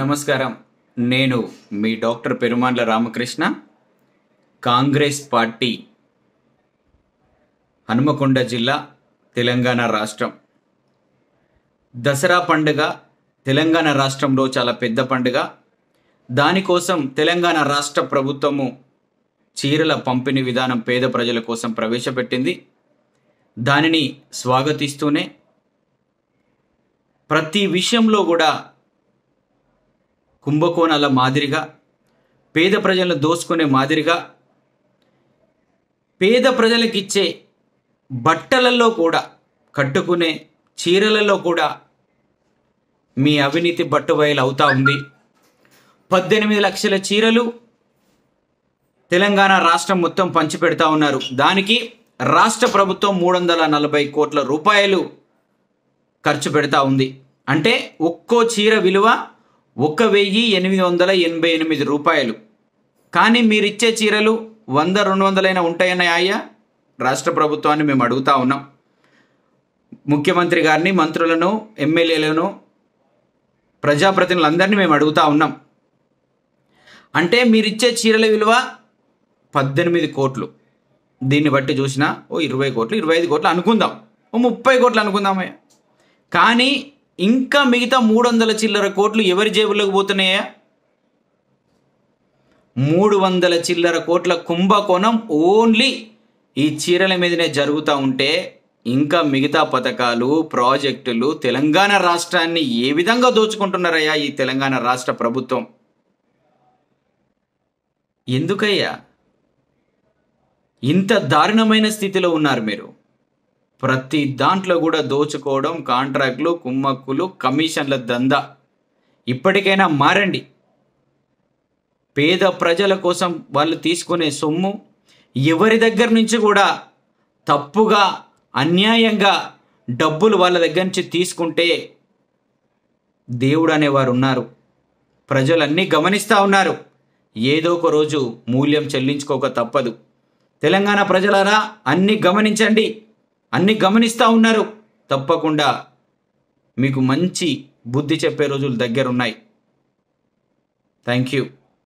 నమస్కారం నేను మీ డాక్టర్ పెరుమాండ్ల రామకృష్ణ కాంగ్రెస్ పార్టీ హనుమకొండ జిల్లా తెలంగాణ రాష్ట్రం దసరా పండుగ తెలంగాణ రాష్ట్రంలో చాలా పెద్ద పండుగ దానికోసం తెలంగాణ రాష్ట్ర ప్రభుత్వము చీరల పంపిణీ విధానం పేద ప్రజల కోసం ప్రవేశపెట్టింది దానిని స్వాగతిస్తూనే ప్రతి విషయంలో కూడా కుంభకోణాల మాదిరిగా పేద ప్రజలను దోసుకునే మాదిరిగా పేద ప్రజలకిచ్చే బట్టలలో కూడా కట్టుకునే చీరలలో కూడా మీ అవినీతి బయలు అవుతా ఉంది పద్దెనిమిది లక్షల చీరలు తెలంగాణ రాష్ట్రం మొత్తం పంచిపెడతా ఉన్నారు దానికి రాష్ట్ర ప్రభుత్వం మూడు వందల నలభై కోట్ల రూపాయలు ఖర్చు పెడతా ఉంది అంటే ఒక్కో చీర విలువ ఒక వెయ్యి ఎనిమిది వందల ఎనభై ఎనిమిది రూపాయలు కానీ మీరిచ్చే చీరలు వంద రెండు వందలైనా ఉంటాయన్నాయా రాష్ట్ర ప్రభుత్వాన్ని మేము అడుగుతా ఉన్నాం ముఖ్యమంత్రి గారిని మంత్రులను ఎమ్మెల్యేలను ప్రజాప్రతినిధులందరినీ మేము అడుగుతా ఉన్నాం అంటే మీరిచ్చే చీరల విలువ పద్దెనిమిది కోట్లు దీన్ని బట్టి చూసినా ఓ ఇరవై కోట్లు ఇరవై ఐదు కోట్లు అనుకుందాం ఓ ముప్పై కోట్లు అనుకుందామయ్యా కానీ ఇంకా మిగతా మూడు వందల చిల్లర కోట్లు ఎవరి జేబులోకి పోతున్నాయా మూడు వందల చిల్లర కోట్ల కుంభకోణం ఓన్లీ ఈ చీరల మీదనే జరుగుతూ ఉంటే ఇంకా మిగతా పథకాలు ప్రాజెక్టులు తెలంగాణ రాష్ట్రాన్ని ఏ విధంగా దోచుకుంటున్నారయ్యా ఈ తెలంగాణ రాష్ట్ర ప్రభుత్వం ఎందుకయ్యా ఇంత దారుణమైన స్థితిలో ఉన్నారు మీరు ప్రతి దాంట్లో కూడా దోచుకోవడం కాంట్రాక్ట్లు కుమ్మక్కులు కమిషన్ల దందా ఇప్పటికైనా మారండి పేద ప్రజల కోసం వాళ్ళు తీసుకునే సొమ్ము ఎవరి దగ్గర నుంచి కూడా తప్పుగా అన్యాయంగా డబ్బులు వాళ్ళ దగ్గర నుంచి తీసుకుంటే దేవుడు అనేవారు ఉన్నారు ప్రజలన్నీ గమనిస్తూ ఉన్నారు ఏదో ఒక రోజు మూల్యం చెల్లించుకోక తప్పదు తెలంగాణ ప్రజలారా అన్నీ గమనించండి అన్ని గమనిస్తూ ఉన్నారు తప్పకుండా మీకు మంచి బుద్ధి చెప్పే రోజులు దగ్గరున్నాయి థ్యాంక్ యూ